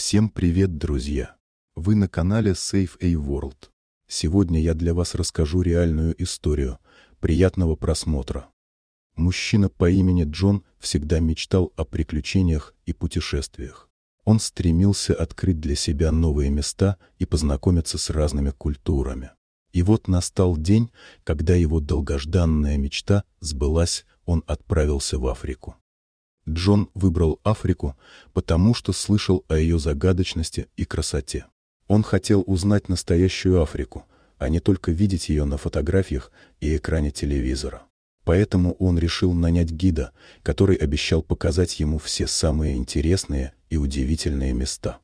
Всем привет, друзья! Вы на канале Safe A World. Сегодня я для вас расскажу реальную историю. Приятного просмотра! Мужчина по имени Джон всегда мечтал о приключениях и путешествиях. Он стремился открыть для себя новые места и познакомиться с разными культурами. И вот настал день, когда его долгожданная мечта сбылась, он отправился в Африку. Джон выбрал Африку, потому что слышал о ее загадочности и красоте. Он хотел узнать настоящую Африку, а не только видеть ее на фотографиях и экране телевизора. Поэтому он решил нанять гида, который обещал показать ему все самые интересные и удивительные места.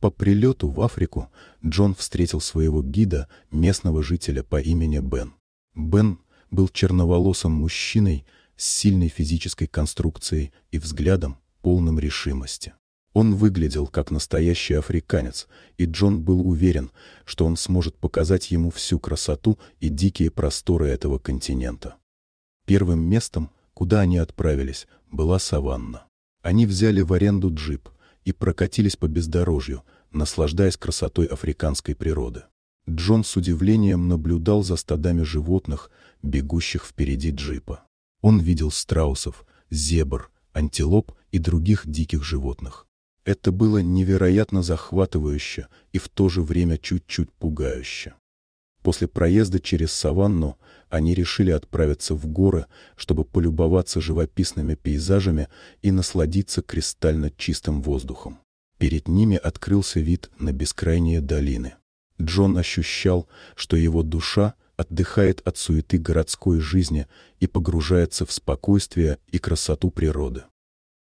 По прилету в Африку Джон встретил своего гида, местного жителя по имени Бен. Бен был черноволосым мужчиной, с сильной физической конструкцией и взглядом, полным решимости. Он выглядел как настоящий африканец, и Джон был уверен, что он сможет показать ему всю красоту и дикие просторы этого континента. Первым местом, куда они отправились, была саванна. Они взяли в аренду джип и прокатились по бездорожью, наслаждаясь красотой африканской природы. Джон с удивлением наблюдал за стадами животных, бегущих впереди джипа. Он видел страусов, зебр, антилоп и других диких животных. Это было невероятно захватывающе и в то же время чуть-чуть пугающе. После проезда через саванну они решили отправиться в горы, чтобы полюбоваться живописными пейзажами и насладиться кристально чистым воздухом. Перед ними открылся вид на бескрайние долины. Джон ощущал, что его душа отдыхает от суеты городской жизни и погружается в спокойствие и красоту природы.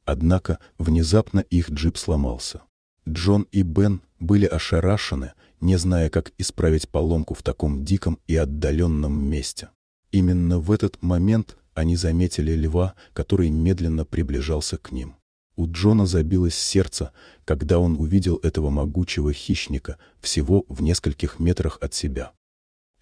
Однако внезапно их джип сломался. Джон и Бен были ошарашены, не зная, как исправить поломку в таком диком и отдаленном месте. Именно в этот момент они заметили льва, который медленно приближался к ним. У Джона забилось сердце, когда он увидел этого могучего хищника всего в нескольких метрах от себя.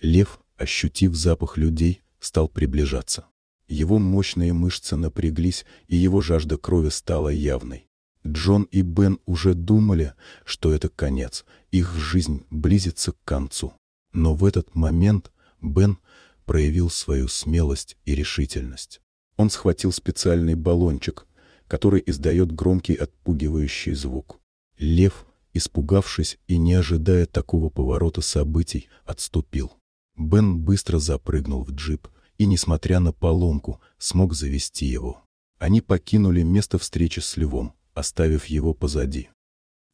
Лев ощутив запах людей, стал приближаться. Его мощные мышцы напряглись, и его жажда крови стала явной. Джон и Бен уже думали, что это конец, их жизнь близится к концу. Но в этот момент Бен проявил свою смелость и решительность. Он схватил специальный баллончик, который издает громкий отпугивающий звук. Лев, испугавшись и не ожидая такого поворота событий, отступил. Бен быстро запрыгнул в джип и, несмотря на поломку, смог завести его. Они покинули место встречи с Львом, оставив его позади.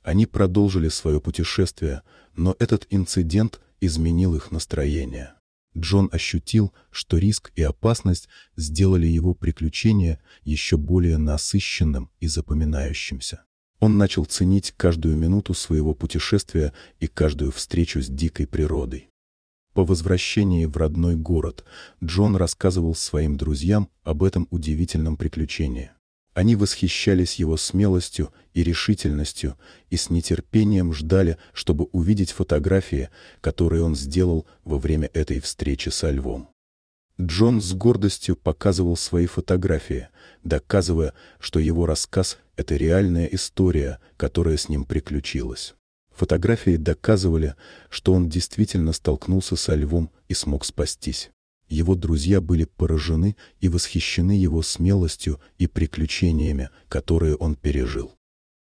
Они продолжили свое путешествие, но этот инцидент изменил их настроение. Джон ощутил, что риск и опасность сделали его приключение еще более насыщенным и запоминающимся. Он начал ценить каждую минуту своего путешествия и каждую встречу с дикой природой. По возвращении в родной город Джон рассказывал своим друзьям об этом удивительном приключении. Они восхищались его смелостью и решительностью и с нетерпением ждали, чтобы увидеть фотографии, которые он сделал во время этой встречи со львом. Джон с гордостью показывал свои фотографии, доказывая, что его рассказ — это реальная история, которая с ним приключилась. Фотографии доказывали, что он действительно столкнулся со львом и смог спастись. Его друзья были поражены и восхищены его смелостью и приключениями, которые он пережил.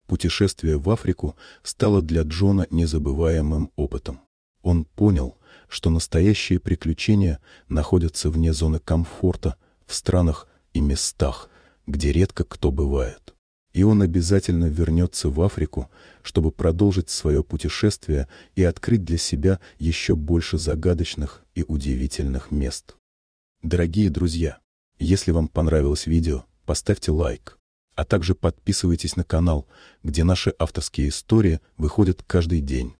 Путешествие в Африку стало для Джона незабываемым опытом. Он понял, что настоящие приключения находятся вне зоны комфорта, в странах и местах, где редко кто бывает и он обязательно вернется в Африку, чтобы продолжить свое путешествие и открыть для себя еще больше загадочных и удивительных мест. Дорогие друзья, если вам понравилось видео, поставьте лайк, а также подписывайтесь на канал, где наши авторские истории выходят каждый день.